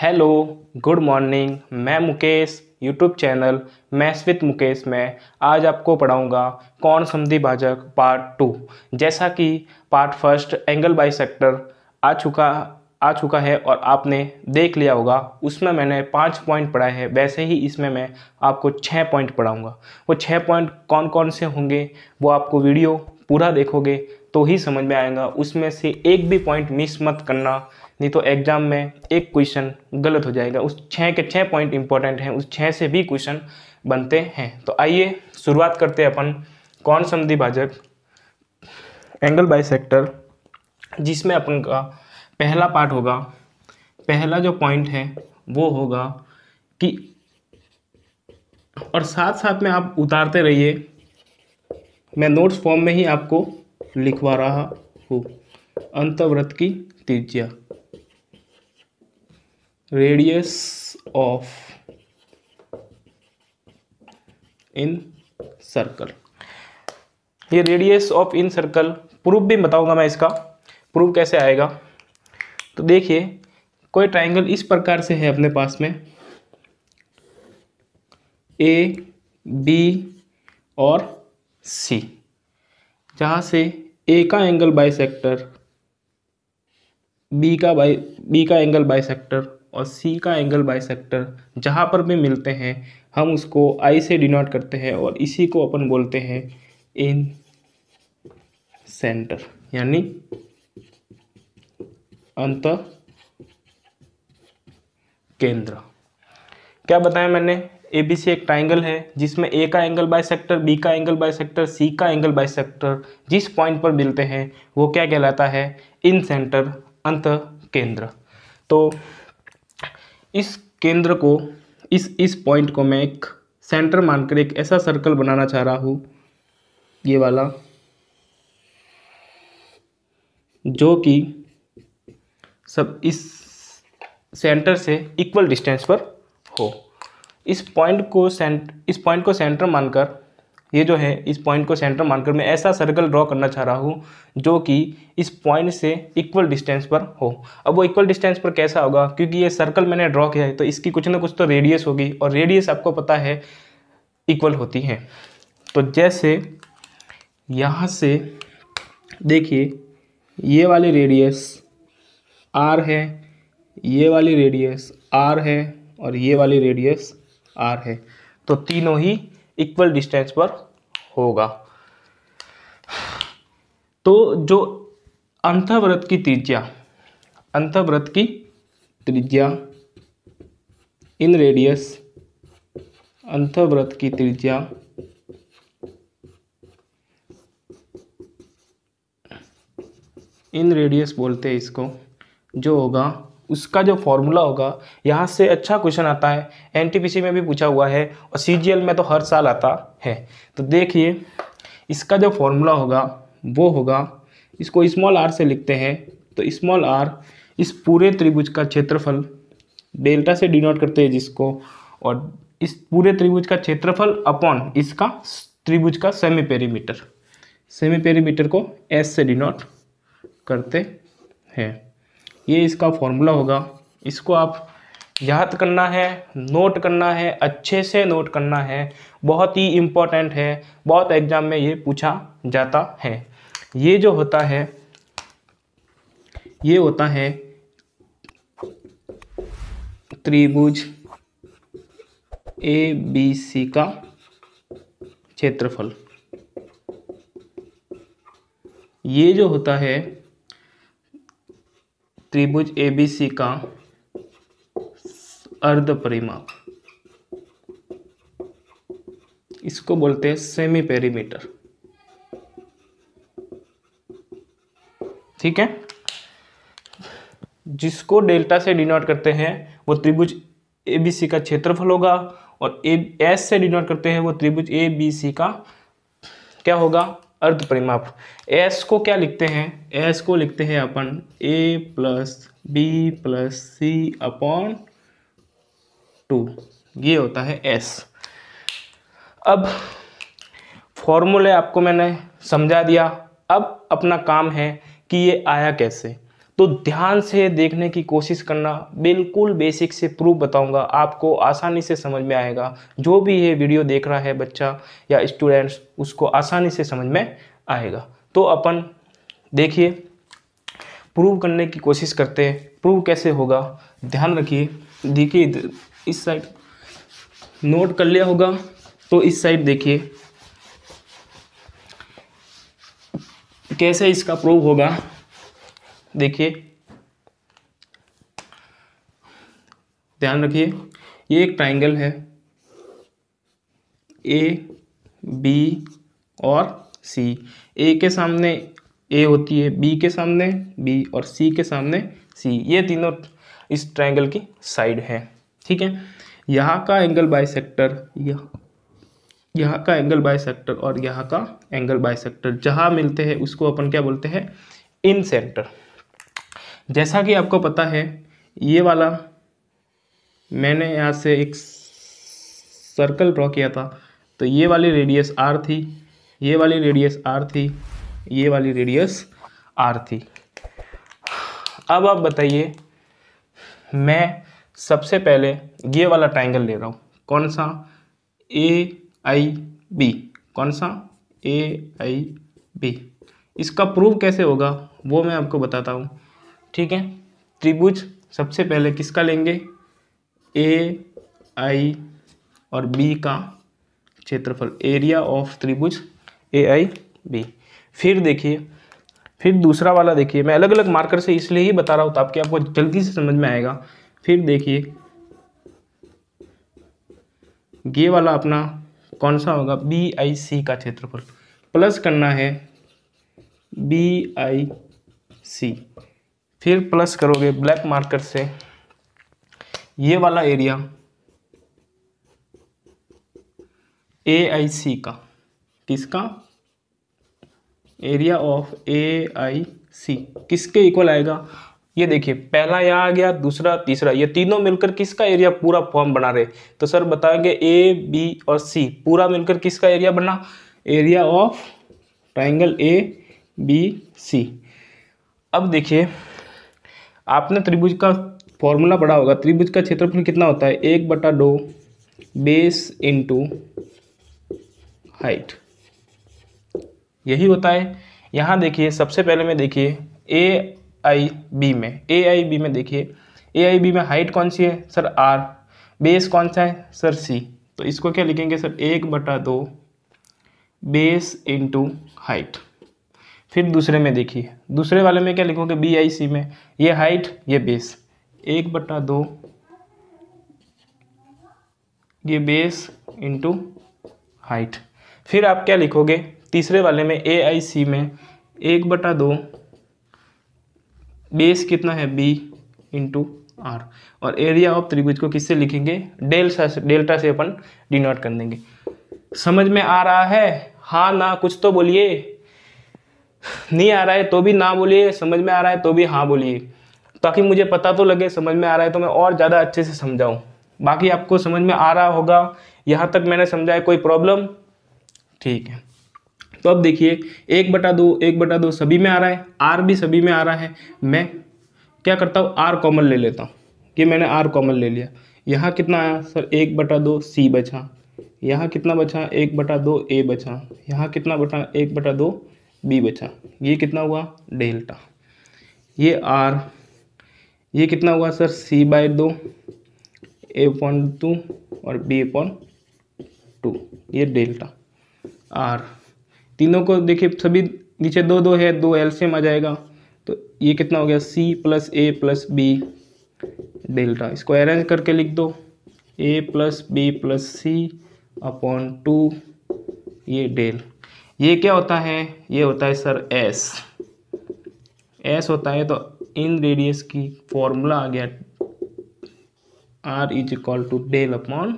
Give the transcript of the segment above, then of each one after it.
hello good morning मैं Mukesh YouTube channel maths with Mukesh में आज आपको पढ़ाऊंगा कौन समधि भाजक पार्ट टू जैसा कि part first angle bisector आ चुका आ चुका है और आपने देख लिया होगा उसमें मैंने पाँच पॉइंट पढ़ाए हैं वैसे ही इसमें मैं आपको छः पॉइंट पढ़ाऊँगा वो छः पॉइंट कौन कौन से होंगे वो आपको वीडियो पूरा देखोगे तो ही समझ में आएगा उसमें से एक भी पॉइंट मिस मत करना नहीं तो एग्ज़ाम में एक क्वेश्चन गलत हो जाएगा उस छः के छः पॉइंट इंपॉर्टेंट हैं उस छः से भी क्वेश्चन बनते हैं तो आइए शुरुआत करते हैं अपन कौन संधि भाजक एंगल सेक्टर जिसमें अपन का पहला पार्ट होगा पहला जो पॉइंट है वो होगा कि और साथ साथ में आप उतारते रहिए मैं नोट्स फॉर्म में ही आपको लिखवा रहा हूँ अंतव्रत की त्रिज्या रेडियस ऑफ इन सर्कल ये radius of incircle proof भी बताऊंगा मैं इसका प्रूफ कैसे आएगा तो देखिए कोई ट्राइंगल इस प्रकार से है अपने पास में ए बी और सी जहाँ से ए का एंगल बाई सेक्टर बी का बाई बी का एंगल बाई सेक्टर और सी का एंगल सेक्टर जहाँ पर भी मिलते हैं हम उसको आई से डिनोट करते हैं और इसी को अपन बोलते हैं इन सेंटर यानी अंत केंद्र क्या बताया मैंने ए बी सी एक ट्राइंगल है जिसमें ए का एंगल बाय सेक्टर बी का एंगल बाय सेक्टर सी का एंगल बाय सेक्टर जिस पॉइंट पर मिलते हैं वो क्या कहलाता है इन सेंटर अंत केंद्र तो इस केंद्र को इस इस पॉइंट को मैं एक सेंटर मानकर एक ऐसा सर्कल बनाना चाह रहा हूँ ये वाला जो कि सब इस सेंटर से इक्वल डिस्टेंस पर हो इस पॉइंट को सेंट इस पॉइंट को सेंटर मानकर ये जो है इस पॉइंट को सेंटर मानकर मैं ऐसा सर्कल ड्रॉ करना चाह रहा हूँ जो कि इस पॉइंट से इक्वल डिस्टेंस पर हो अब वो इक्वल डिस्टेंस पर कैसा होगा क्योंकि ये सर्कल मैंने ड्रॉ किया है तो इसकी कुछ ना कुछ तो रेडियस होगी और रेडियस आपको पता है इक्वल होती है तो जैसे यहाँ से देखिए ये वाली रेडियस आर है ये वाली रेडियस आर है और ये वाली रेडियस आर है तो तीनों ही इक्वल डिस्टेंस पर होगा तो जो अंतर्वृत्त की त्रिज्या अंतर्वृत्त की त्रिज्या इन रेडियस अंतव्रत की त्रिज्या इन रेडियस बोलते हैं इसको जो होगा उसका जो फॉर्मूला होगा यहाँ से अच्छा क्वेश्चन आता है एनटीपीसी में भी पूछा हुआ है और सी में तो हर साल आता है तो देखिए इसका जो फॉर्मूला होगा वो होगा इसको स्मॉल आर से लिखते हैं तो स्मॉल आर इस पूरे त्रिभुज का क्षेत्रफल डेल्टा से डिनोट करते हैं जिसको और इस पूरे त्रिभुज का क्षेत्रफल अपॉन इसका त्रिभुज का सेमी पेरीमीटर सेमी पेरीमीटर को एस से डिनोट करते हैं ये इसका फॉर्मूला होगा इसको आप याद करना है नोट करना है अच्छे से नोट करना है बहुत ही इम्पोर्टेंट है बहुत एग्ज़ाम में ये पूछा जाता है ये जो होता है ये होता है त्रिभुज ए बी सी का क्षेत्रफल ये जो होता है त्रिभुज एबीसी का अर्ध परिमाप इसको बोलते हैं सेमी पेरीमीटर ठीक है जिसको डेल्टा से डिनोट करते हैं वो त्रिभुज एबीसी का क्षेत्रफल होगा और ए एस से डिनोट करते हैं वो त्रिभुज एबीसी का क्या होगा अर्ध परिमाप एस को क्या लिखते हैं एस को लिखते हैं अपन A plus B plus C upon two ये होता है एस अब फॉर्मूले आपको मैंने समझा दिया अब अपना काम है कि ये आया कैसे तो ध्यान से देखने की कोशिश करना बिल्कुल बेसिक से प्रूफ बताऊंगा आपको आसानी से समझ में आएगा जो भी ये वीडियो देख रहा है बच्चा या स्टूडेंट्स उसको आसानी से समझ में आएगा तो अपन देखिए प्रूव करने की कोशिश करते हैं प्रूव कैसे होगा ध्यान रखिए देखिए इस साइड नोट कर लिया होगा तो इस साइड देखिए कैसे इसका प्रूव होगा देखिए ध्यान रखिए ये एक ट्राइंगल है ए बी और सी ए के सामने ए होती है बी के सामने बी और सी के सामने सी ये तीनों इस ट्राइंगल की साइड है ठीक है यहाँ का एंगल बाइसेक्टर यह यहाँ का एंगल सेक्टर और यहाँ का एंगल सेक्टर जहाँ मिलते हैं उसको अपन क्या बोलते हैं इन सेंटर जैसा कि आपको पता है ये वाला मैंने यहाँ से एक सर्कल ड्रॉ किया था तो ये वाली रेडियस आर थी ये वाली रेडियस आर थी ये वाली रेडियस आर थी अब आप बताइए मैं सबसे पहले ये वाला ट्रायंगल ले रहा हूँ कौन सा ए आई बी कौन सा ए आई बी इसका प्रूव कैसे होगा वो मैं आपको बताता हूँ ठीक है त्रिभुज सबसे पहले किसका लेंगे ए आई और बी का क्षेत्रफल एरिया ऑफ त्रिभुज ए आई बी फिर देखिए फिर दूसरा वाला देखिए मैं अलग अलग मार्कर से इसलिए ही बता रहा हूँ ताकि आपको जल्दी से समझ में आएगा फिर देखिए ये वाला अपना कौन सा होगा बी आई सी का क्षेत्रफल प्लस करना है बी आई सी फिर प्लस करोगे ब्लैक मार्कर से ये वाला एरिया ए आई सी का किसका एरिया ऑफ ए आई सी किसके इक्वल आएगा ये देखिए पहला यहाँ आ गया दूसरा तीसरा ये तीनों मिलकर किसका एरिया पूरा फॉर्म बना रहे तो सर बताएंगे ए बी और सी पूरा मिलकर किसका एरिया बना area of triangle A B C अब देखिए आपने त्रिभुज का फॉर्मूला पढ़ा होगा त्रिभुज का क्षेत्रफल कितना होता है एक बटा दो बेस इंटू हाइट यही होता है यहाँ देखिए सबसे पहले में देखिए ए आई बी में ए आई बी में देखिए ए आई बी में हाइट कौन सी है सर आर बेस कौन सा है सर सी तो इसको क्या लिखेंगे सर एक बटा दो बेस इंटू हाइट फिर दूसरे में देखिए दूसरे वाले में क्या लिखोगे बी आई सी में ये हाइट ये बेस एक बटा दो ये बेस इंटू हाइट फिर आप क्या लिखोगे तीसरे वाले में ए आई सी में एक बटा दो बेस कितना है बी इंटू आर और एरिया ऑफ त्रिभुज को किससे लिखेंगे डेल्टा से डेल्टा से अपन डिनोट कर देंगे समझ में आ रहा है हाँ ना कुछ तो बोलिए नहीं आ रहा है तो भी ना बोलिए समझ में आ रहा है तो भी हाँ बोलिए ताकि मुझे पता तो लगे समझ में आ रहा है तो मैं और ज़्यादा अच्छे से समझाऊँ बाकी आपको समझ में आ रहा होगा यहाँ तक मैंने समझा है कोई प्रॉब्लम ठीक है तो अब देखिए एक बटा दो एक बटा दो सभी में आ रहा है आर भी सभी में आ रहा है मैं क्या करता हूँ आर कॉमन ले लेता हूँ कि मैंने आर कॉमन ले लिया यहाँ कितना आया सर एक बटा दो सी बचा यहाँ कितना बचा एक बटा दो ए बचा यहाँ कितना बटा एक बटा दो बी बचा ये कितना हुआ डेल्टा ये आर ये कितना हुआ सर सी बाय दो ए पॉइंट टू और बी पॉइंट टू ये डेल्टा आर तीनों को देखिए सभी नीचे दो दो है दो एल्शियम आ जाएगा तो ये कितना हो गया C plus A plus B delta इसको अरेंज करके लिख दो A plus B plus C upon two ये डेल ये क्या होता है ये होता है सर एस एस होता है तो इन रेडियस की फॉर्मूला आ गया R is equal to del upon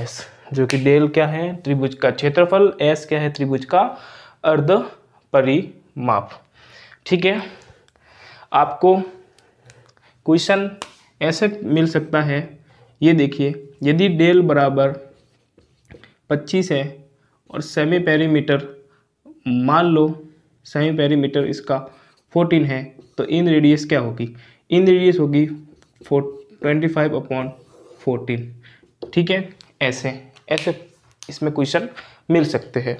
S जो कि डेल क्या है त्रिभुज का क्षेत्रफल एस क्या है त्रिभुज का अर्ध परिमाप ठीक है आपको क्वेश्चन ऐसे मिल सकता है ये देखिए यदि डेल बराबर 25 है और सेमी पेरीमीटर मान लो सही पेरीमीटर इसका फोर्टीन है तो इन रेडियस क्या होगी इन रेडियस होगी four twenty five upon fourteen ठीक है ऐसे ऐसे इसमें क्वेश्चन मिल सकते हैं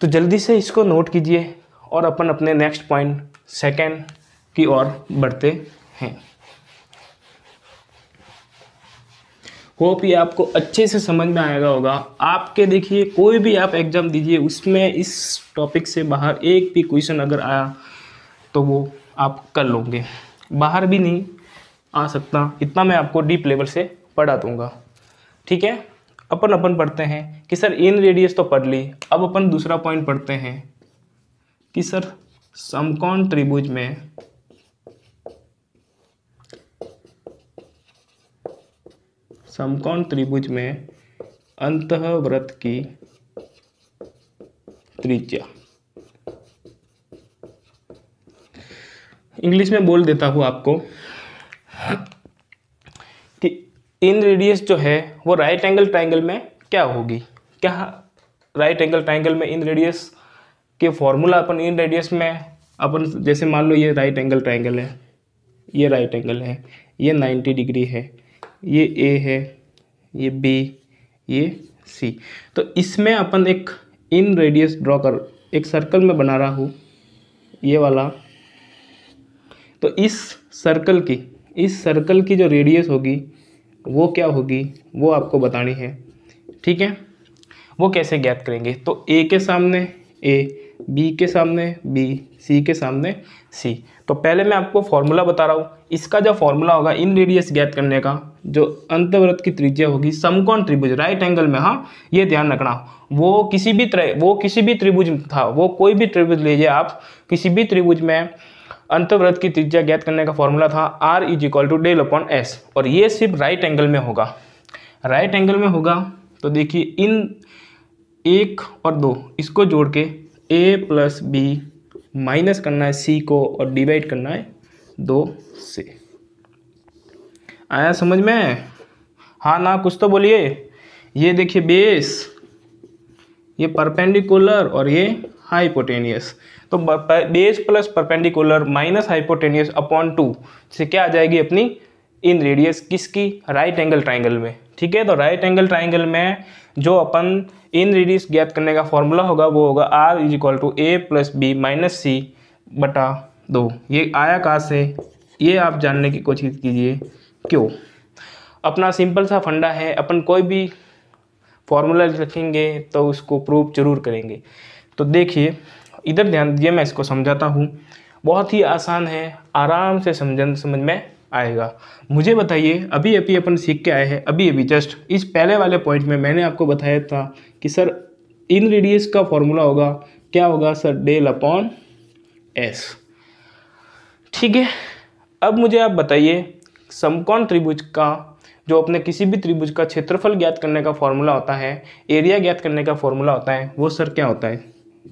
तो जल्दी से इसको नोट कीजिए और अपन अपने नेक्स्ट पॉइंट सेकेंड की ओर बढ़ते हैं होप ये आपको अच्छे से समझ में आएगा होगा आपके देखिए कोई भी आप एग्ज़ाम दीजिए उसमें इस टॉपिक से बाहर एक भी क्वेश्चन अगर आया तो वो आप कर लोगे बाहर भी नहीं आ सकता इतना मैं आपको डीप लेवल से पढ़ा दूँगा ठीक है अपन अपन पढ़ते हैं कि सर इन रेडियस तो पढ़ ली अब अपन दूसरा पॉइंट पढ़ते हैं कि सर समकोण त्रिभुज में समकोण त्रिभुज में व्रत की त्रिज्या इंग्लिश में बोल देता हूं आपको कि इन रेडियस जो है वो राइट एंगल ट्राइंगल में क्या होगी क्या राइट एंगल ट्राइंगल में इन रेडियस के फॉर्मूला अपन इन रेडियस में अपन जैसे मान लो ये राइट एंगल ट्राइंगल है ये राइट एंगल है ये 90 डिग्री है ये ए है ये बी ये सी तो इसमें अपन एक इन रेडियस ड्रॉ कर एक सर्कल में बना रहा हूँ ये वाला तो इस सर्कल की इस सर्कल की जो रेडियस होगी वो क्या होगी वो आपको बतानी है ठीक है वो कैसे ज्ञात करेंगे तो ए के सामने ए बी के सामने बी सी के सामने सी तो पहले मैं आपको फॉर्मूला बता रहा हूँ इसका जो फॉर्मूला होगा इन रेडियस ज्ञात करने का जो अंतव्रत की त्रिज्या होगी समकोण त्रिभुज राइट एंगल में हाँ ये ध्यान रखना वो किसी भी वो किसी भी त्रिभुज था वो कोई भी त्रिभुज लीजिए आप किसी भी त्रिभुज में अंतव्रत की त्रिज्या ज्ञात करने का फॉर्मूला था R is equal to del upon S और ये सिर्फ राइट एंगल में होगा राइट एंगल में होगा तो देखिए इन एक और दो इसको जोड़ के ए प्लस बी माइनस करना है सी को और डिवाइड करना है दो से आया समझ में हाँ ना कुछ तो बोलिए ये देखिए बेस ये परपेंडिकुलर और ये हाइपोटेनियस तो base plus perpendicular minus hypotenuse upon two से क्या आ जाएगी अपनी इन रेडियस किसकी राइट एंगल ट्राइंगल में ठीक है तो राइट एंगल ट्राइंगल में जो अपन इन रेडियस ज्ञात करने का फॉर्मूला होगा वो होगा R is equal to A plus B minus C बटा दो ये आया कहाँ से ये आप जानने की कोशिश कीजिए क्यों अपना सिंपल सा फंडा है अपन कोई भी फॉर्मूला लिखेंगे तो उसको प्रूव जरूर करेंगे तो देखिए इधर ध्यान दीजिए मैं इसको समझाता हूँ बहुत ही आसान है आराम से समझ समझ में आएगा मुझे बताइए अभी अभी अपन सीख के आए हैं अभी अभी जस्ट इस पहले वाले पॉइंट में मैंने आपको बताया था कि सर इन रेडियस का फॉर्मूला होगा क्या होगा सर डेल अपॉन एस ठीक है अब मुझे आप बताइए समकोण त्रिभुज का जो अपने किसी भी त्रिभुज का क्षेत्रफल ज्ञात करने का फॉर्मूला होता है एरिया ज्ञात करने का फॉर्मूला होता है वो सर क्या होता है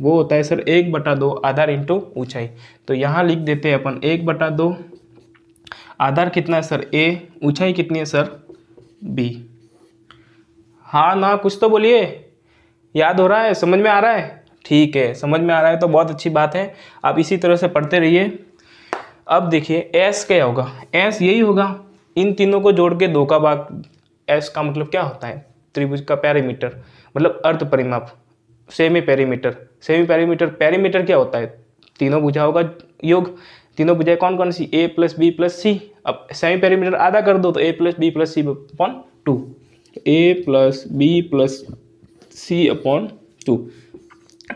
वो होता है सर एक बटा दो आधार इंटू ऊंचाई तो यहाँ लिख देते हैं अपन एक बटा दो आधार कितना है सर ए ऊंचाई कितनी है सर बी हाँ ना कुछ तो बोलिए याद हो रहा है समझ में आ रहा है ठीक है समझ में आ रहा है तो बहुत अच्छी बात है आप इसी तरह से पढ़ते रहिए अब देखिए एस क्या होगा एस यही होगा इन तीनों को जोड़ के दो का भाग एस का मतलब क्या होता है त्रिभुज का पैरीमीटर मतलब अर्थ परिमाप semi perimeter semi perimeter perimeter क्या होता है तीनों बुझा होगा योग तीनों बुझाए कौन कौन सी A plus B plus C अब सेमी पेरीमीटर आधा कर दो तो A plus B plus C upon two A plus B plus C upon two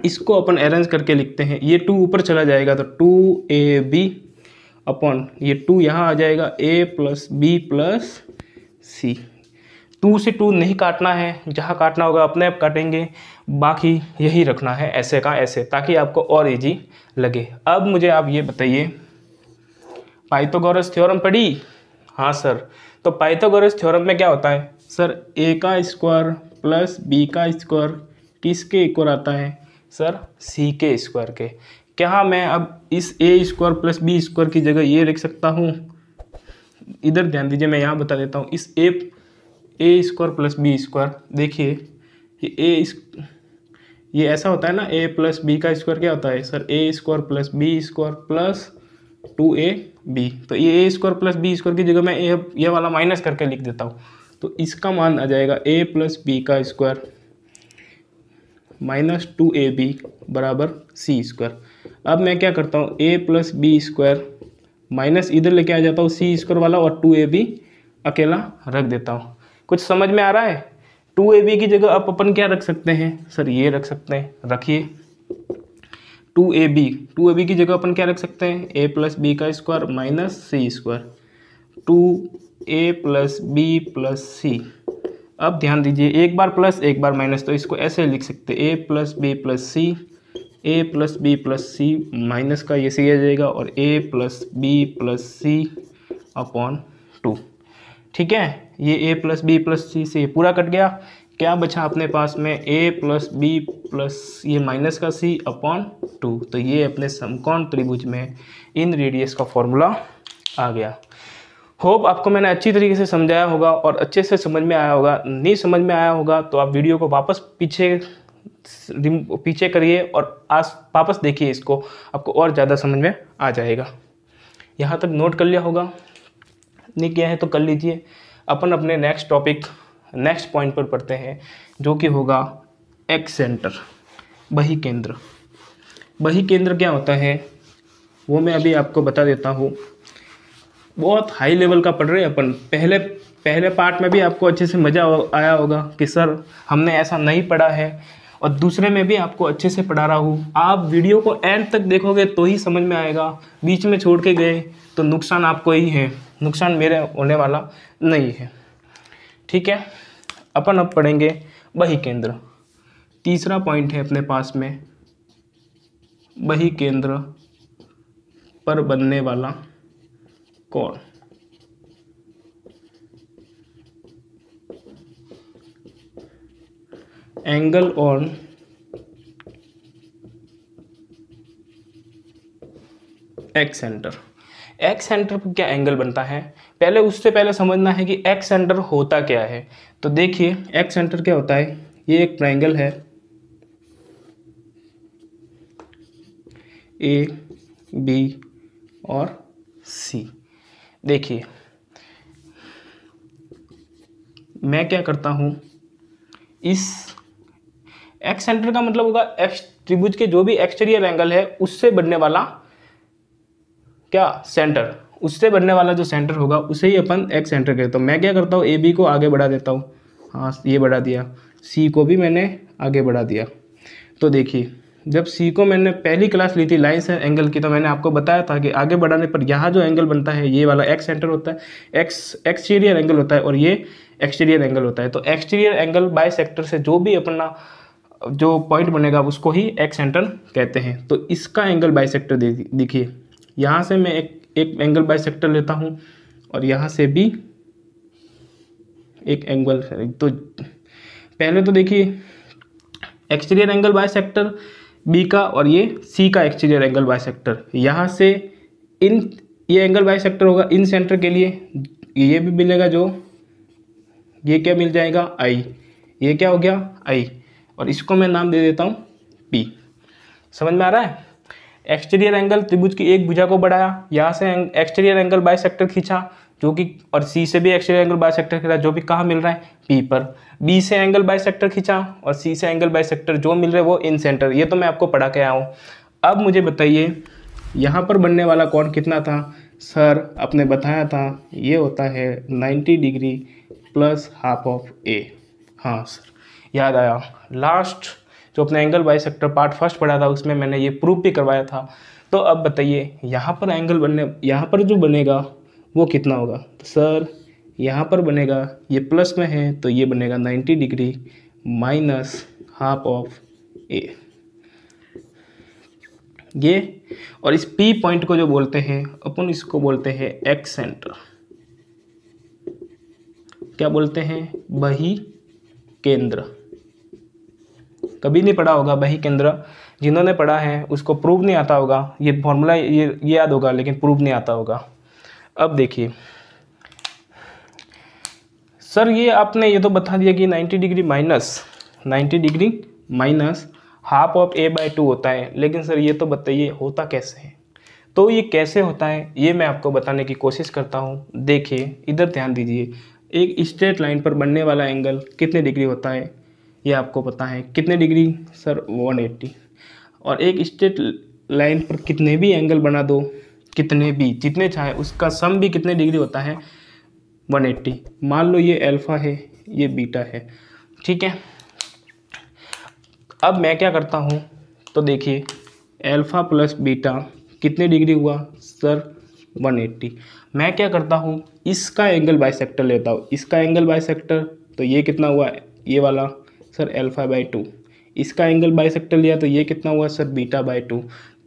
इसको अपन अरेंज करके लिखते हैं ये टू ऊपर चला जाएगा तो टू ए बी अपॉन ये टू यहाँ आ जाएगा A plus B plus C two से टू नहीं काटना है जहाँ काटना होगा अपने आप काटेंगे बाकी यही रखना है ऐसे का ऐसे ताकि आपको और ईजी लगे अब मुझे आप ये बताइए पाइथागोरस थ्योरम पढ़ी हाँ सर तो पाइथागोरस थ्योरम में क्या होता है सर ए का स्क्वायर प्लस बी का स्क्वायर किसके इक्वल आता है सर सी के स्क्वायर के क्या मैं अब इस A square plus B square की जगह ये लिख सकता हूँ इधर ध्यान दीजिए मैं यहाँ बता देता हूँ इस A A square plus B square देखिए ये ए ये ऐसा होता है ना ए प्लस बी का स्क्वायर क्या होता है sir A square plus B square plus two A B तो ये A square plus B square की जगह मैं ए ये वाला माइनस करके लिख देता हूँ तो इसका मान आ जाएगा ए प्लस बी का square minus two A B बराबर सी स्क्वायर अब मैं क्या करता हूँ A plus B square minus इधर लेके आ जाता हूँ सी स्क्वायर वाला और टू ए बी अकेला रख देता हूँ कुछ समझ में आ रहा है टू ए बी की जगह आप अपन क्या रख सकते हैं सर ये रख सकते हैं रखिए two A B two A B की जगह अपन क्या रख सकते हैं ए प्लस बी का square minus C square two A plus B plus C अब ध्यान दीजिए एक बार प्लस एक बार माइनस तो इसको ऐसे लिख सकते A plus B plus C A plus B plus C minus का ये सी आ जाएगा और A plus B plus C upon two ठीक है ये A plus B plus C से पूरा कट गया क्या बचा अपने पास में ए प्लस बी प्लस ये माइनस का सी अपॉन टू तो ये अपने समकोण त्रिभुज में इन रेडियस का फॉर्मूला आ गया होप आपको मैंने अच्छी तरीके से समझाया होगा और अच्छे से समझ में आया होगा नहीं समझ में आया होगा तो आप वीडियो को वापस पीछे पीछे करिए और आज वापस देखिए इसको आपको और ज़्यादा समझ में आ जाएगा यहाँ तक नोट कर लिया होगा नहीं किया है तो कर लीजिए अपन अपने नेक्स्ट टॉपिक नेक्स्ट पॉइंट पर पढ़ते हैं जो कि होगा एक्स सेंटर बही केंद्र बही केंद्र क्या होता है वो मैं अभी आपको बता देता हूँ बहुत हाई लेवल का पढ़ रहे हैं अपन पहले पहले पार्ट में भी आपको अच्छे से मज़ा आया होगा कि सर हमने ऐसा नहीं पढ़ा है और दूसरे में भी आपको अच्छे से पढ़ा रहा हूँ आप वीडियो को एंड तक देखोगे तो ही समझ में आएगा बीच में छोड़ के गए तो नुकसान आपको ही है नुकसान मेरे होने वाला नहीं है ठीक है अपन अब पढ़ेंगे बही केंद्र तीसरा पॉइंट है अपने पास में बही केंद्र पर बनने वाला कोण angle on excentre excentre पर क्या एंगल बनता है पहले उससे पहले समझना है कि एक्स सेंटर होता क्या है तो देखिए एक्स सेंटर क्या होता है ये एक ट्राइंगल है ए बी और सी देखिए मैं क्या करता हूँ इस एक्स सेंटर का मतलब होगा एक्स त्रिभुज के जो भी एक्सटीरियर एंगल है उससे बनने वाला क्या सेंटर उससे बनने वाला जो सेंटर होगा उसे ही अपन एक्स सेंटर कहते हैं तो मैं क्या करता हूँ ए बी को आगे बढ़ा देता हूँ हाँ ये बढ़ा दिया सी को भी मैंने आगे बढ़ा दिया तो देखिए जब सी को मैंने पहली क्लास ली थी लाइन से एंगल की तो मैंने आपको बताया था कि आगे बढ़ाने पर यहाँ जो एंगल बनता है ये वाला एक्स सेंटर होता है एक्स एक्सटीरियर एंगल होता है और ये एक्सटीरियर एंगल होता है तो एक्सटीरियर एंगल बाय सेक्टर से जो भी अपना जो पॉइंट बनेगा उसको ही एक्स सेंटर कहते हैं तो इसका एंगल बाई सेक्टर देखिए यहाँ से मैं एक एक एंगल बाई लेता हूँ और यहाँ से भी एक एंगल तो पहले तो देखिए exterior angle bisector B का और ये सी का एक्सटीरियर एंगल सेक्टर यहाँ से इन ये एंगल बाय सेक्टर होगा इन सेंटर के लिए ये भी मिलेगा जो ये क्या मिल जाएगा आई ये क्या हो गया आई और इसको मैं नाम दे देता हूँ पी समझ में आ रहा है एक्सटीरियर एंगल त्रिभुज की एक भुजा को बढ़ाया यहाँ से एक्सटीरियर एंगल बाय सेक्टर खींचा जो कि और सी से भी एक्सटीरियर एंगल बाय सेक्टर खींचा जो भी कहाँ मिल रहा है पी पर बी से एंगल बाय सेक्टर खींचा और सी से एंगल बाय सेक्टर जो मिल रहा है वो इन सेंटर ये तो मैं आपको पढ़ा के आया हूँ अब मुझे बताइए यहाँ पर बनने वाला कौन कितना था सर आपने बताया था ये होता है ninety degree plus half of A हाँ सर याद आया लास्ट जो अपने एंगल बाई पार्ट फर्स्ट पढ़ा था उसमें मैंने ये प्रूफ भी करवाया था तो अब बताइए यहाँ पर एंगल बनने यहाँ पर जो बनेगा वो कितना होगा तो सर यहाँ पर बनेगा ये प्लस में है तो ये बनेगा 90 degree minus half of A ये और इस पी पॉइंट को जो बोलते हैं अपन इसको बोलते हैं एक्स सेंटर क्या बोलते हैं बही केंद्र कभी नहीं पढ़ा होगा बही केंद्र जिन्होंने पढ़ा है उसको प्रूव नहीं आता होगा ये फॉर्मूला ये ये याद होगा लेकिन प्रूव नहीं आता होगा अब देखिए सर ये आपने ये तो बता दिया कि 90 degree minus 90 degree minus half of A by two होता है लेकिन सर ये तो बताइए होता कैसे है तो ये कैसे होता है ये मैं आपको बताने की कोशिश करता हूँ देखिए इधर ध्यान दीजिए एक स्ट्रेट लाइन पर बनने वाला एंगल कितने डिग्री होता है ये आपको पता है कितने डिग्री सर 180 और एक स्ट्रेट लाइन पर कितने भी एंगल बना दो कितने भी जितने चाहे उसका सम भी कितने डिग्री होता है 180 मान लो ये अल्फ़ा है ये बीटा है ठीक है अब मैं क्या करता हूँ तो देखिए अल्फ़ा प्लस बीटा कितने डिग्री हुआ सर 180 मैं क्या करता हूँ इसका एंगल बाई लेता हूँ इसका एंगल बाई तो ये कितना हुआ ये वाला सर एल्फ़ा बाई टू इसका एंगल बाइसेक्टर लिया तो ये कितना हुआ सर बीटा बाई टू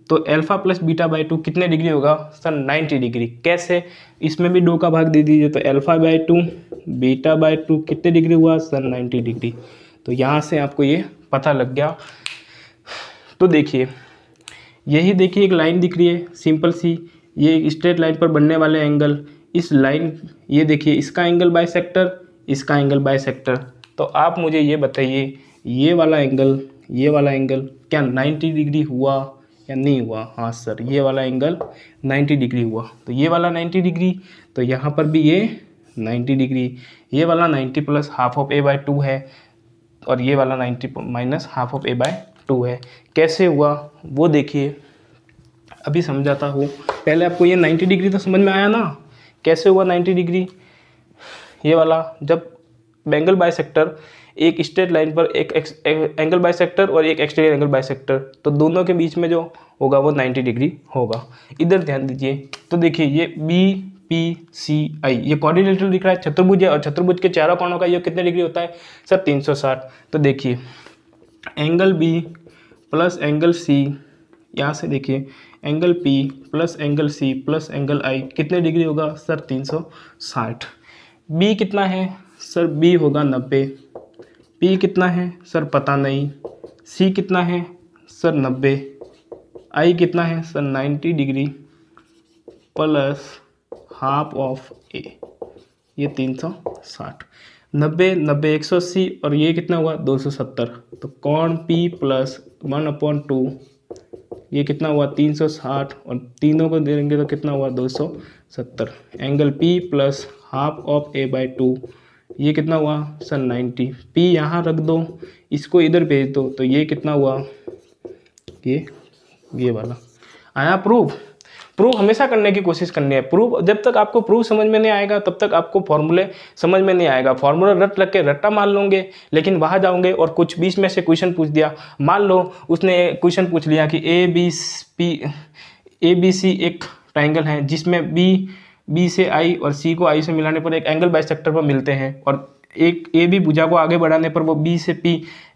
तो alpha plus beta by two कितने डिग्री होगा सर 90 डिग्री कैसे इसमें भी दो का भाग दे दीजिए तो alpha by two beta by two कितने डिग्री हुआ सर 90 डिग्री तो यहाँ से आपको ये पता लग गया तो देखिए यही देखिए एक लाइन दिख रही है सिंपल सी ये स्ट्रेट लाइन पर बनने वाले एंगल इस लाइन ये देखिए इसका एंगल बाई इसका एंगल बाई तो आप मुझे ये बताइए ये वाला एंगल ये वाला एंगल क्या 90 डिग्री हुआ या नहीं हुआ हाँ सर ये वाला एंगल 90 डिग्री हुआ तो ये वाला 90 डिग्री तो यहाँ पर भी ये 90 डिग्री ये वाला 90 plus half of A by two है और ये वाला 90 minus half of A by two है कैसे हुआ वो देखिए अभी समझाता हूँ पहले आपको ये 90 डिग्री तो समझ में आया ना कैसे हुआ 90 डिग्री ये वाला जब बैंगल सेक्टर एक स्ट्रेट लाइन पर एक, एंगल एंगल सेक्टर और एक एक्सटेरियर एंगल सेक्टर तो दोनों के बीच में जो होगा वो 90 डिग्री होगा इधर ध्यान दीजिए तो देखिए ये बी पी सी आई ये कॉर्डिनेटर दिख रहा है चतुर्भुज है और चतुर्भुज के चारों कोणों का ये कितने डिग्री होता है सर 360 तो देखिए angle B plus angle C यहाँ से देखिए angle P plus angle C plus angle I कितने डिग्री होगा सर 360 बी कितना है सर बी होगा नब्बे पी कितना है सर पता नहीं सी कितना है सर नब्बे आई कितना है sir ninety degree plus half of A ये तीन सौ साठ नब्बे नब्बे एक सौ अस्सी और ये कितना हुआ दो सौ सत्तर तो कौन P plus one upon two ये कितना हुआ तीन सौ साठ और तीनों को देंगे तो कितना हुआ दो सौ सत्तर angle P plus half of A by two ये कितना हुआ सर नाइन्टी पी यहाँ रख दो इसको इधर भेज दो तो ये कितना हुआ ये ये वाला आया प्रूफ प्रूफ हमेशा करने की कोशिश करनी है प्रूफ जब तक आपको प्रूफ समझ में नहीं आएगा तब तक आपको फॉर्मूले समझ में नहीं आएगा फॉर्मूला रट लग के रट्टा मार लोगे लेकिन वहाँ जाओगे और कुछ बीच में से क्वेश्चन पूछ दिया मान लो उसने क्वेश्चन पूछ लिया कि A B P A B C एक ट्राइंगल है जिसमें बी बी से आई और सी को आई से मिलाने पर एक एंगल बाइसेक्टर पर मिलते हैं और एक ए भी भुजा को आगे बढ़ाने पर वो बी से पी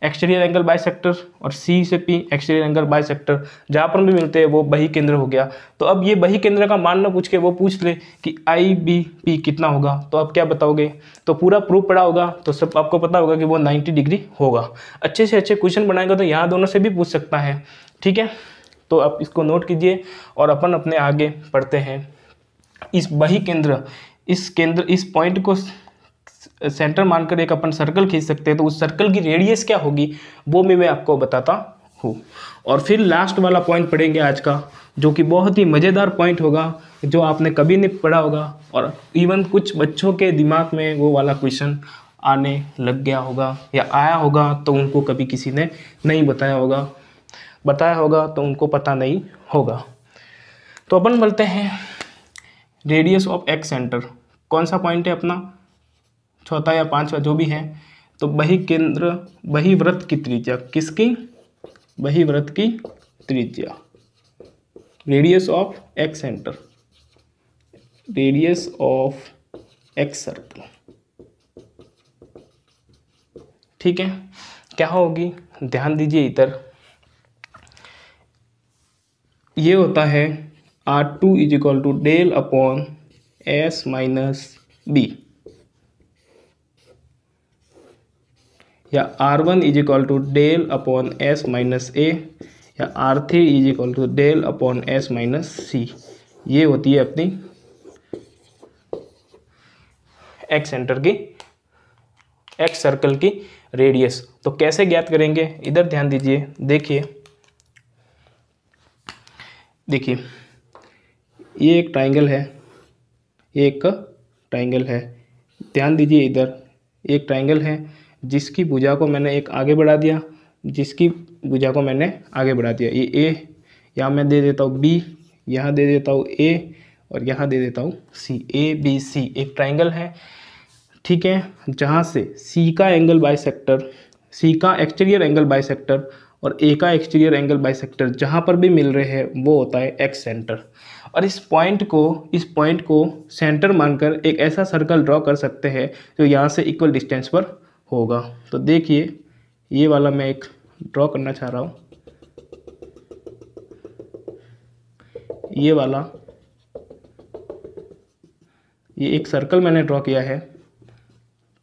एक्सटीरियर एंगल बाइसेक्टर और सी से पी एक्सटीरियर एंगल बाइसेक्टर जहाँ पर भी मिलते हैं वो बही केंद्र हो गया तो अब ये बही केंद्र का मान ना पूछ के वो पूछ ले कि आई बी पी कितना होगा तो आप क्या बताओगे तो पूरा प्रूफ पड़ा होगा तो सब आपको पता होगा कि वो नाइन्टी डिग्री होगा अच्छे से अच्छे क्वेश्चन बनाएगा तो यहाँ दोनों से भी पूछ सकता है ठीक है तो आप इसको नोट कीजिए और अपन अपने आगे पढ़ते हैं इस बही केंद्र इस केंद्र इस पॉइंट को सेंटर मानकर एक अपन सर्कल खींच सकते हैं तो उस सर्कल की रेडियस क्या होगी वो भी मैं आपको बताता हूँ और फिर लास्ट वाला पॉइंट पढ़ेंगे आज का जो कि बहुत ही मज़ेदार पॉइंट होगा जो आपने कभी नहीं पढ़ा होगा और इवन कुछ बच्चों के दिमाग में वो वाला क्वेश्चन आने लग गया होगा या आया होगा तो उनको कभी किसी ने नहीं बताया होगा बताया होगा तो उनको पता नहीं होगा तो अपन बोलते हैं रेडियस ऑफ एक्स सेंटर कौन सा पॉइंट है अपना चौथा या पांचवा जो भी है तो वही केंद्र वही व्रत की त्रिज्या किसकी वही व्रत की त्रिज्या radius of excentre radius of excircle ठीक है क्या होगी ध्यान दीजिए इधर ये होता है R two is equal to del upon S minus B या R one is equal to del upon S minus A या R three is equal to del upon S minus C ये होती है अपनी एक्स सेंटर की excircle की radius तो कैसे ज्ञात करेंगे इधर ध्यान दीजिए देखिए देखिए ये एक ट्राइंगल है ये एक ट्राइंगल है ध्यान दीजिए इधर एक ट्राइंगल है जिसकी भुजा को मैंने एक आगे बढ़ा दिया जिसकी भुजा को मैंने आगे बढ़ा दिया ये ए यहाँ मैं दे देता हूँ बी यहाँ दे देता हूँ ए और यहाँ दे देता हूँ सी ए बी सी एक ट्राइंगल है ठीक है जहाँ से सी का एंगल बाई सेक्टर सी का एक्सटीरियर एंगल बाई सेक्टर और ए का एक्सटीरियर एंगल बाई सेक्टर जहाँ पर भी मिल रहे हैं वो होता है एक्स सेंटर और इस पॉइंट को इस पॉइंट को सेंटर मानकर एक ऐसा सर्कल ड्रॉ कर सकते हैं जो यहाँ से इक्वल डिस्टेंस पर होगा तो देखिए ये वाला मैं एक ड्रॉ करना चाह रहा हूँ ये वाला ये एक सर्कल मैंने ड्रॉ किया है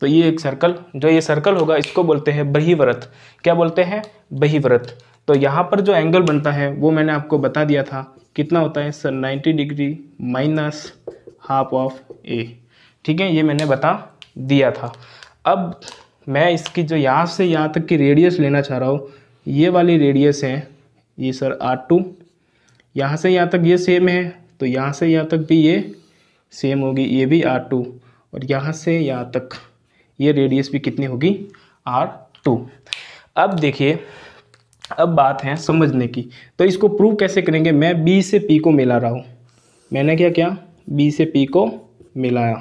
तो ये एक सर्कल जो ये सर्कल होगा इसको बोलते हैं बही व्रत क्या बोलते हैं बही व्रत तो यहाँ पर जो एंगल बनता है वो मैंने आपको बता दिया था कितना होता है sir 90 degree minus half of A ठीक है ये मैंने बता दिया था अब मैं इसकी जो यहाँ से यहाँ तक की रेडियस लेना चाह रहा हूँ ये वाली रेडियस है ये सर आर टू यहाँ से यहाँ तक ये सेम है तो यहाँ से यहाँ तक भी ये सेम होगी ये भी आर टू और यहाँ से यहाँ तक ये रेडियस भी कितनी होगी आर टू अब देखिए अब बात है समझने की तो इसको प्रूव कैसे करेंगे मैं बी से पी को मिला रहा हूँ मैंने क्या किया बी से पी को मिलाया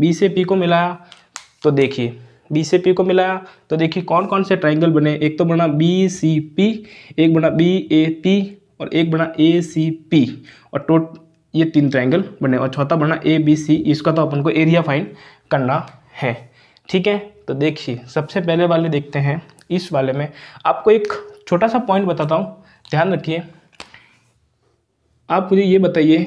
बी से पी को मिलाया तो देखिए बी से पी को मिलाया तो देखिए कौन कौन से ट्राइंगल बने एक तो बना बी सी पी एक बना बी ए पी और एक बना ए सी पी और टोट ये तीन ट्राइंगल बने और चौथा बना ए बी सी इसका तो अपन को एरिया फाइन करना है ठीक है तो देखिए सबसे पहले वाले देखते हैं इस वाले में आपको एक छोटा सा पॉइंट बताता हूँ ध्यान रखिए आप मुझे ये बताइए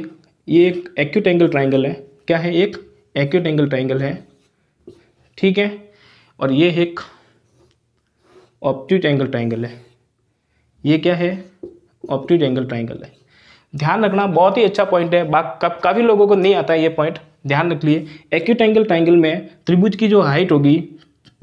ये एक एक्यूट एंगल ट्राइंगल है क्या है एक एक्यूट एंगल ट्राइंगल है ठीक है और ये एक ऑप्ट्यूट एंगल ट्राइंगल है ये क्या है ऑप्ट्यूट एंगल ट्राइंगल है ध्यान रखना बहुत ही अच्छा पॉइंट है काफ़ी का लोगों को नहीं आता है ये पॉइंट ध्यान रख लिए एक्यूट एंगल ट्राइंगल में त्रिभुज की जो हाइट होगी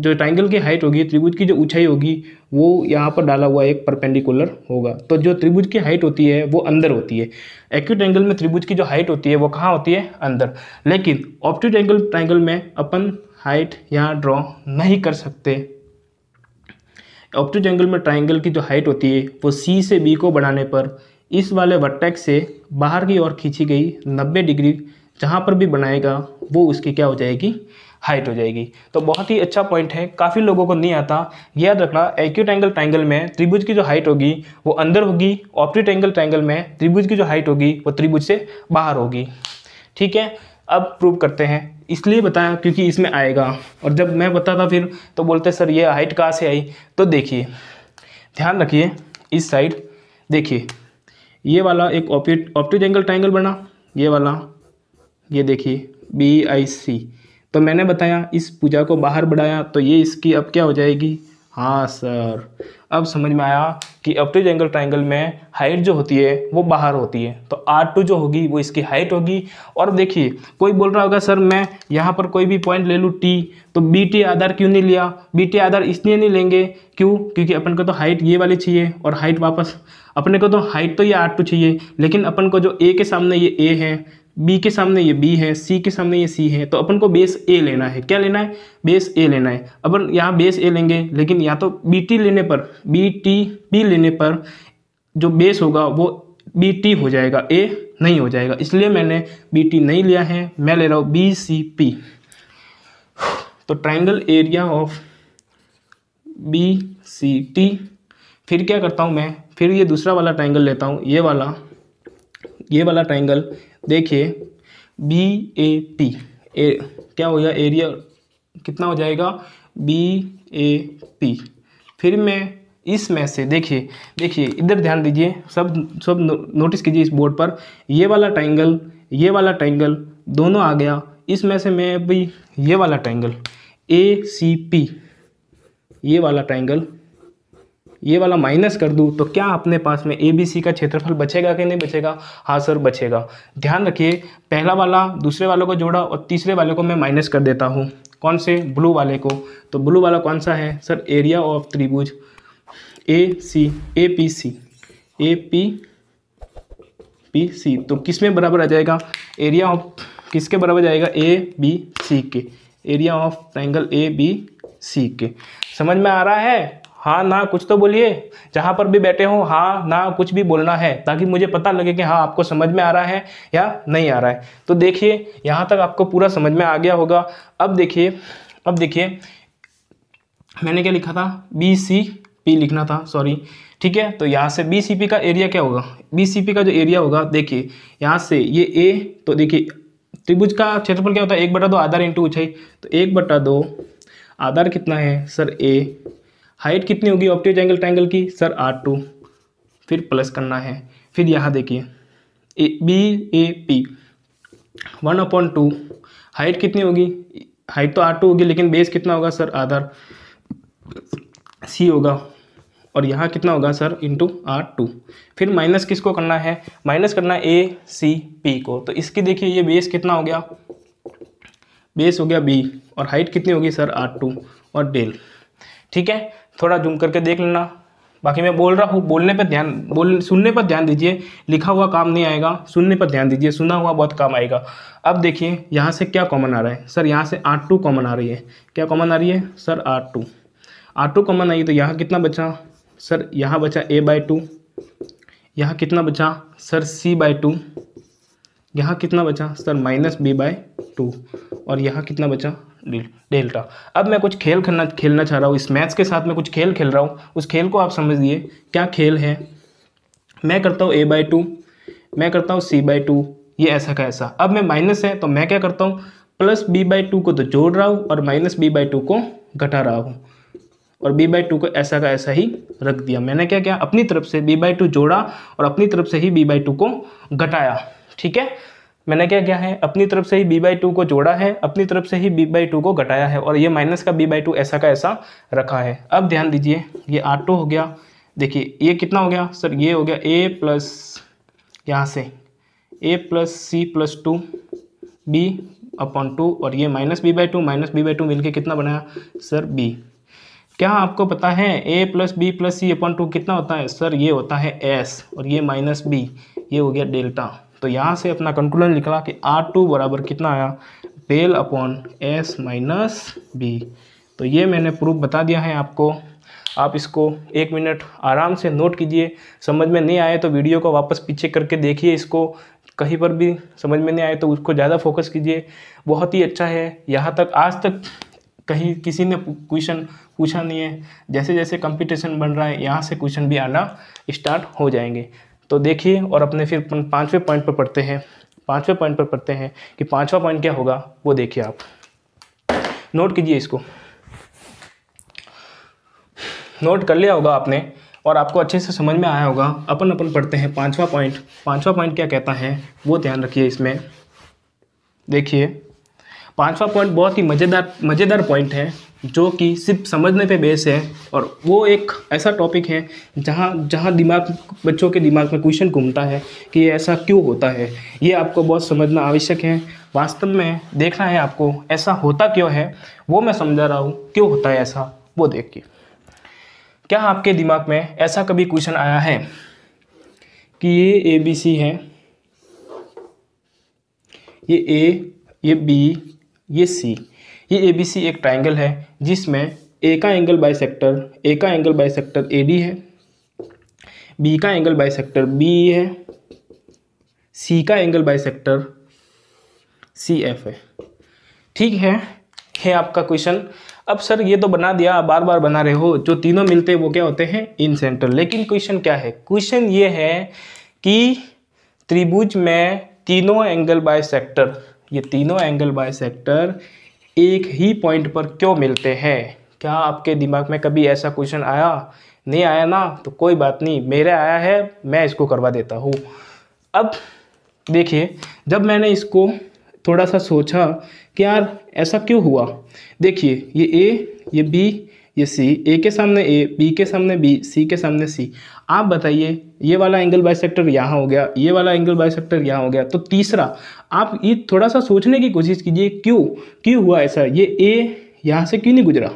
जो ट्राइंगल की हाइट होगी त्रिभुज की जो ऊंचाई होगी वो यहाँ पर डाला हुआ एक परपेंडिकुलर होगा तो जो त्रिभुज की हाइट होती है वो अंदर होती है एक्यूट एंगल में त्रिभुज की जो हाइट होती है वो कहाँ होती है अंदर लेकिन ऑप्टिट एंगल ट्राइंगल में अपन हाइट यहाँ ड्रॉ नहीं कर सकते ऑप्टिट एंगल में ट्राइंगल की जो हाइट होती है वो सी से बी को बढ़ाने पर इस वाले वट्टैक्स से बाहर की ओर खींची गई नब्बे डिग्री जहाँ पर भी बनाएगा वो उसकी क्या हो जाएगी हाइट हो जाएगी तो बहुत ही अच्छा पॉइंट है काफ़ी लोगों को नहीं आता याद रखना एक्यूट एंगल ट्रैंगल में त्रिभुज की जो हाइट होगी वो अंदर होगी ऑप्टिट एंगल ट्रैंगल में त्रिभुज की जो हाइट होगी वो त्रिभुज से बाहर होगी ठीक है अब प्रूव करते हैं इसलिए बताया क्योंकि इसमें आएगा और जब मैं बताता फिर तो बोलते सर ये हाइट कहाँ से आई तो देखिए ध्यान रखिए इस साइड देखिए ये वाला एक ऑप्टिट ऑप्टिट एंगल ट्रैंगल बना ये वाला ये देखिए बी आई सी तो मैंने बताया इस पूजा को बाहर बढ़ाया तो ये इसकी अब क्या हो जाएगी हाँ सर अब समझ में आया कि अपटेज एंगल ट्राइंगल में हाइट जो होती है वो बाहर होती है तो आर टू जो होगी वो इसकी हाइट होगी और देखिए कोई बोल रहा होगा सर मैं यहाँ पर कोई भी पॉइंट ले लूँ टी तो बी टी आधार क्यों नहीं लिया बी टी आधार इसलिए नहीं लेंगे क्यों क्योंकि अपन को तो हाइट ये वाली चाहिए और हाइट वापस अपने को तो हाइट तो ये आर टू चाहिए लेकिन अपन को जो ए के सामने ये ए है बी के सामने ये बी है सी के सामने ये सी है तो अपन को बेस ए लेना है क्या लेना है बेस ए लेना है अपन यहाँ बेस ए लेंगे लेकिन यहाँ तो बी टी लेने पर बी टी बी लेने पर जो बेस होगा वो बी टी हो जाएगा ए नहीं हो जाएगा इसलिए मैंने बी टी नहीं लिया है मैं ले रहा हूँ बी सी पी तो triangle area of B C T फिर क्या करता हूँ मैं फिर ये दूसरा वाला ट्राइंगल लेता हूँ ये वाला ये वाला ट्राइंगल देखिए बी ए पी ए क्या हो गया एरिया कितना हो जाएगा बी ए पी फिर मैं इसमें से देखिए देखिए इधर ध्यान दीजिए सब सब नो, नोटिस कीजिए इस बोर्ड पर ये वाला ट्राइंगल ये वाला ट्राइंगल दोनों आ गया इसमें से मैं अभी ये वाला ट्राइंगल ए सी पी ये वाला ट्राइंगल ये वाला माइनस कर दूँ तो क्या अपने पास में ए बी सी का क्षेत्रफल बचेगा कि नहीं बचेगा हाँ सर बचेगा ध्यान रखिए पहला वाला दूसरे वालों को जोड़ा और तीसरे वाले को मैं माइनस कर देता हूँ कौन से ब्लू वाले को तो ब्लू वाला कौन सा है सर एरिया ऑफ त्रिभुज A C A P C A P P C तो किस में बराबर आ जाएगा एरिया ऑफ किसके बराबर जाएगा ए बी सी के area of triangle A B C के समझ में आ रहा है हाँ ना कुछ तो बोलिए जहाँ पर भी बैठे हो हाँ ना कुछ भी बोलना है ताकि मुझे पता लगे कि हाँ आपको समझ में आ रहा है या नहीं आ रहा है तो देखिए यहाँ तक आपको पूरा समझ में आ गया होगा अब देखिए अब देखिए मैंने क्या लिखा था बी सी पी लिखना था सॉरी ठीक है तो यहाँ से बी सी पी का एरिया क्या होगा बी सी पी का जो एरिया होगा देखिए यहाँ से ये ए तो देखिए त्रिभुज का क्षेत्रफल क्या होता है एक बटा दो आधार इंटू ऊंचाई तो एक बटा दो आधार कितना है सर ए हाइट कितनी होगी ऑप्टेज एंगल ट्रैंगल की सर आर टू फिर प्लस करना है फिर यहाँ देखिए A B A P one upon two height कितनी होगी हाइट तो आर टू होगी लेकिन बेस कितना होगा सर आधार सी होगा और यहाँ कितना होगा सर इंटू आर टू फिर माइनस किसको करना है माइनस करना है ए सी पी को तो इसकी देखिए ये बेस कितना हो गया बेस हो गया बी और हाइट कितनी होगी सर आर टू और डेल ठीक है थोड़ा जूम करके देख लेना बाकी मैं बोल रहा हूँ बोलने पर ध्यान बोल सुनने पर ध्यान दीजिए लिखा हुआ काम नहीं आएगा सुनने पर ध्यान दीजिए सुना हुआ बहुत काम आएगा अब देखिए यहाँ से क्या कॉमन आ रहा है सर यहाँ से आर टू कॉमन आ रही है क्या कॉमन आ रही है sir R two R two common आई तो यहाँ कितना बचा सर यहाँ बचा ए बाई टू यहाँ कितना बचा सर सी बाई टू यहाँ कितना बचा sir minus B by two और यहाँ कितना बचा डेल्टा अब मैं कुछ खेल खेलना खेलना चाह रहा हूँ इस मैथ्स के साथ मैं कुछ खेल खेल रहा हूँ उस खेल को आप समझिए क्या खेल है मैं करता हूँ ए बाई टू मैं करता हूँ सी बाई टू ये ऐसा का ऐसा अब मैं माइनस है तो मैं क्या करता हूँ प्लस बी बाई टू को तो जोड़ रहा हूँ और माइनस बी बाई टू को घटा रहा हूँ और बी बाई टू को ऐसा का ऐसा ही रख दिया मैंने क्या किया अपनी तरफ से बी बाई टू जोड़ा और अपनी तरफ से ही बी बाई टू को घटाया ठीक है मैंने क्या किया है अपनी तरफ से ही b बाई टू को जोड़ा है अपनी तरफ से ही b बाई टू को घटाया है और ये माइनस का b बाई टू ऐसा का ऐसा रखा है अब ध्यान दीजिए ये टू हो गया देखिए ये कितना हो गया सर ये हो गया a प्लस यहाँ से a plus C plus two B upon two और ये minus B by two minus B by two मिलकर कितना बनाया सर b क्या आपको पता है a plus B plus C upon two कितना होता है सर ये होता है s और ये माइनस बी ये हो गया डेल्टा तो यहाँ से अपना कंक्लूजन निकला कि आर टू बराबर कितना आया del upon S minus B तो ये मैंने प्रूफ बता दिया है आपको आप इसको एक मिनट आराम से नोट कीजिए समझ में नहीं आए तो वीडियो को वापस पीछे करके देखिए इसको कहीं पर भी समझ में नहीं आए तो उसको ज़्यादा फोकस कीजिए बहुत ही अच्छा है यहाँ तक आज तक कहीं किसी ने क्वेश्चन पूछा नहीं है जैसे जैसे कंपटीशन बन रहा है यहाँ से क्वेश्चन भी आना स्टार्ट हो जाएंगे तो देखिए और अपने फिर पाँचवें पॉइंट पर पढ़ते हैं पाँचवें पॉइंट पर पढ़ते हैं कि पाँचवा पॉइंट क्या होगा वो देखिए आप नोट कीजिए इसको नोट कर लिया होगा आपने और आपको अच्छे से समझ में आया होगा अपन अपन पढ़ते हैं पाँचवा पॉइंट पाँचवा पॉइंट क्या कहता है वो ध्यान रखिए इसमें देखिए पाँचवा पॉइंट बहुत ही मज़ेदार मज़ेदार पॉइंट है जो कि सिर्फ समझने पे बेस है और वो एक ऐसा टॉपिक है जहाँ जहाँ दिमाग बच्चों के दिमाग में क्वेश्चन घूमता है कि ये ऐसा क्यों होता है ये आपको बहुत समझना आवश्यक है वास्तव में देखना है आपको ऐसा होता क्यों है वो मैं समझा रहा हूँ क्यों होता है ऐसा वो देखिए क्या आपके दिमाग में ऐसा कभी क्वेश्चन आया है कि ये ए बी सी है ये ए ये बी ये सी ये ए एक ट्राइंगल है जिसमें ए का एंगल बाई सेक्टर ए का angle bisector A D है बी का एंगल बाई सेक्टर बी है सी का angle bisector C F है ठीक है है आपका क्वेश्चन अब सर ये तो बना दिया बार बार बना रहे हो जो तीनों मिलते हैं वो क्या होते हैं इन सेंटर लेकिन क्वेश्चन क्या है क्वेश्चन ये है कि त्रिभुज में तीनों एंगल बाय सेक्टर ये तीनों एंगल बाय सेक्टर एक ही पॉइंट पर क्यों मिलते हैं क्या आपके दिमाग में कभी ऐसा क्वेश्चन आया नहीं आया ना तो कोई बात नहीं मेरा आया है मैं इसको करवा देता हूँ अब देखिए जब मैंने इसको थोड़ा सा सोचा कि यार ऐसा क्यों हुआ देखिए ये ए ये बी ये सी ए के सामने ए बी के सामने बी सी के सामने सी आप बताइए ये वाला एंगल सेक्टर यहाँ हो गया ये वाला एंगल सेक्टर यहाँ हो गया तो तीसरा आप ये थोड़ा सा सोचने की कोशिश कीजिए क्यों क्यों हुआ ऐसा ये ए यहाँ से क्यों नहीं गुजरा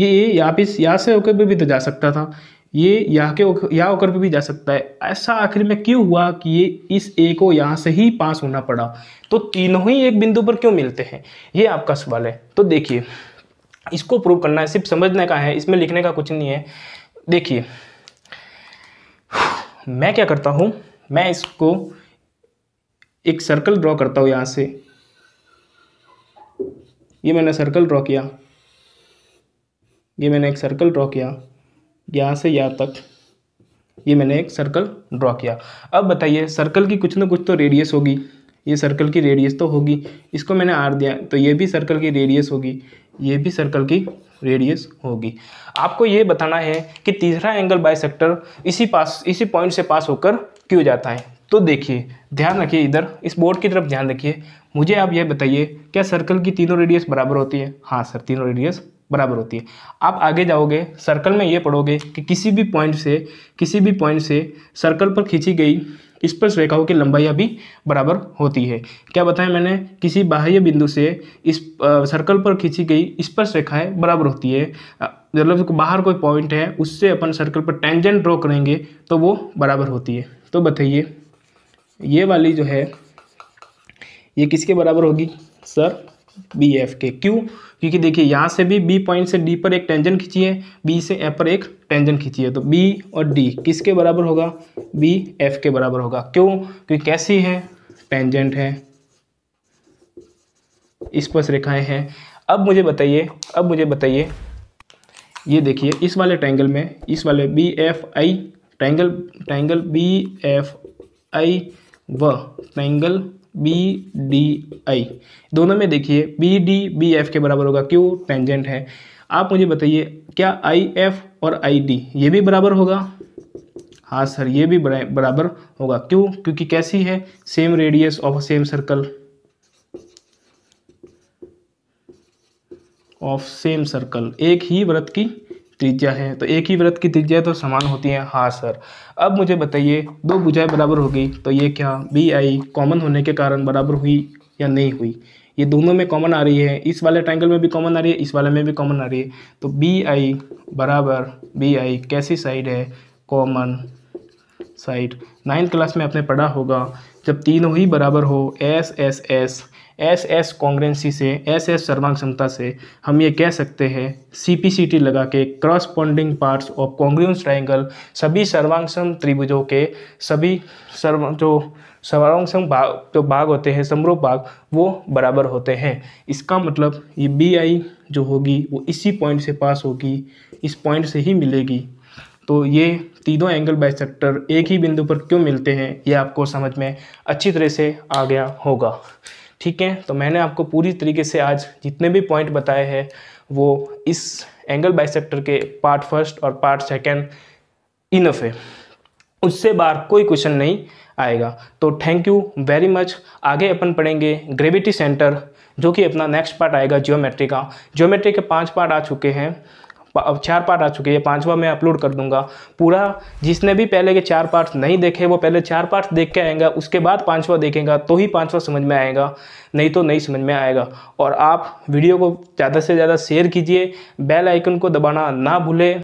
ये ए यहाँ पे यहाँ से होकर भी तो जा सकता था ये यहाँ के यहाँ होकर भी, भी जा सकता है ऐसा आखिर में क्यों हुआ कि ये इस ए को यहाँ से ही पास होना पड़ा तो तीनों ही एक बिंदु पर क्यों मिलते हैं ये आपका सवाल है तो देखिए इसको प्रूव करना है सिर्फ समझने का है इसमें लिखने का कुछ नहीं है देखिए मैं क्या करता हूँ मैं इसको एक सर्कल ड्रॉ करता हूँ यहाँ से ये मैंने सर्कल ड्रॉ किया ये मैंने एक सर्कल ड्रॉ किया यहाँ से यहाँ तक ये मैंने एक सर्कल ड्रॉ किया अब बताइए सर्कल की कुछ ना कुछ तो रेडियस होगी ये सर्कल की रेडियस तो होगी इसको मैंने आर दिया तो ये भी सर्कल की रेडियस होगी ये भी सर्कल की रेडियस होगी आपको ये बताना है कि तीसरा एंगल बायसेक्टर इसी पास इसी पॉइंट से पास होकर क्यों जाता है तो देखिए ध्यान रखिए इधर इस बोर्ड की तरफ ध्यान रखिए मुझे आप यह बताइए क्या सर्कल की तीनों रेडियस बराबर होती है हाँ सर तीनों रेडियस बराबर होती है आप आगे जाओगे सर्कल में ये पढ़ोगे कि किसी भी पॉइंट से किसी भी पॉइंट से सर्कल पर खींची गई स्पर्श रेखाओं की लंबाइयाँ भी बराबर होती है क्या बताया मैंने किसी बाह्य बिंदु से इस आ, सर्कल पर खींची गई स्पर्श रेखाएं बराबर होती है मतलब तो बाहर कोई पॉइंट है उससे अपन सर्कल पर टेंजेंट ड्रॉ करेंगे तो वो बराबर होती है तो बताइए ये वाली जो है ये किसके बराबर होगी सर बी एफ के क्यों क्योंकि देखिए यहाँ से भी बी पॉइंट से डी पर एक टेंजन खींची है बी से एफ पर एक टेंजन खींची है तो बी और डी किसके बराबर होगा बी एफ के बराबर होगा क्यों क्योंकि कैसी है टेंजेंट है स्पर्श रेखाएं हैं अब मुझे बताइए अब मुझे बताइए ये देखिए इस वाले ट्रैंगल में इस वाले B F I triangle triangle B F I व ट्रैंगल बी डी आई दोनों में देखिए बी डी बी एफ के बराबर होगा क्यों टेंजेंट है आप मुझे बताइए क्या आई एफ और आई डी ये भी बराबर होगा हाँ सर ये भी बराबर होगा क्यों क्योंकि कैसी है same radius of same circle of same circle एक ही व्रत की त्रिज्या है तो एक ही वृत्त की त्रिज्या तो समान होती है हाँ सर अब मुझे बताइए दो भुजाएं बराबर हो गई तो ये क्या बी आई कॉमन होने के कारण बराबर हुई या नहीं हुई ये दोनों में कॉमन आ रही है इस वाले ट्रायंगल में भी कॉमन आ रही है इस वाले में भी कॉमन आ रही है तो बी आई बराबर बी आई कैसी साइड है कॉमन साइड नाइन्थ क्लास में आपने पढ़ा होगा जब तीनों ही बराबर हो S S S S S congruency से एस एस सर्वांग क्षमता से हम ये कह सकते हैं सी पी सी टी लगा के corresponding parts of congruent triangle सभी सर्वांगसम त्रिभुजों के सभी सर्व जो सर्वांगसम भाग जो भाग होते हैं समरूप भाग वो बराबर होते हैं इसका मतलब ये बी आई जो होगी वो इसी पॉइंट से पास होगी इस पॉइंट से ही मिलेगी तो ये तीनों एंगल बाइसेक्टर एक ही बिंदु पर क्यों मिलते हैं ये आपको समझ में अच्छी तरह से आ गया होगा ठीक है तो मैंने आपको पूरी तरीके से आज जितने भी पॉइंट बताए हैं वो इस एंगल बाइसेक्टर के पार्ट फर्स्ट और पार्ट सेकेंड इनफ है उससे बाहर कोई क्वेश्चन नहीं आएगा तो थैंक यू वेरी मच आगे अपन पढ़ेंगे ग्रेविटी सेंटर जो कि अपना नेक्स्ट पार्ट आएगा जियोमेट्री का जियोमेट्री के पांच पार्ट आ चुके हैं अब चार पार्ट आ चुके हैं पांचवा मैं अपलोड कर दूंगा पूरा जिसने भी पहले के चार पार्ट्स नहीं देखे वो पहले चार पार्ट्स देख के आएगा उसके बाद पांचवा देखेगा तो ही पांचवा समझ में आएगा नहीं तो नहीं समझ में आएगा और आप वीडियो को ज़्यादा से ज़्यादा शेयर कीजिए बेल आइकन को दबाना ना भूलें